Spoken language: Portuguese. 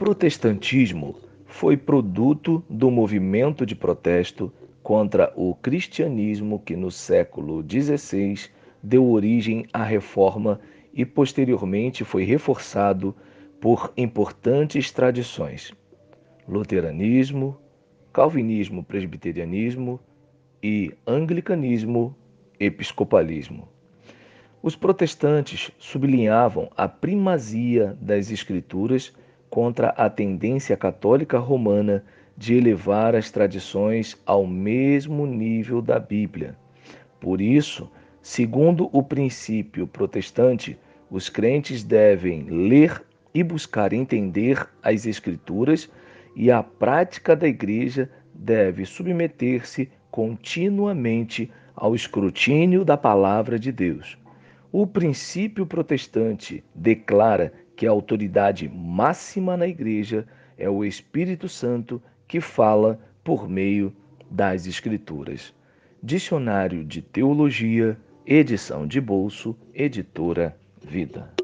protestantismo foi produto do movimento de protesto contra o cristianismo que, no século XVI, deu origem à reforma e posteriormente foi reforçado por importantes tradições: luteranismo, calvinismo, presbiterianismo e anglicanismo, episcopalismo. Os protestantes sublinhavam a primazia das escrituras contra a tendência católica romana de elevar as tradições ao mesmo nível da Bíblia. Por isso, segundo o princípio protestante, os crentes devem ler e buscar entender as Escrituras e a prática da Igreja deve submeter-se continuamente ao escrutínio da palavra de Deus. O princípio protestante declara que a autoridade máxima na Igreja é o Espírito Santo que fala por meio das Escrituras. Dicionário de Teologia, edição de bolso, editora Vida.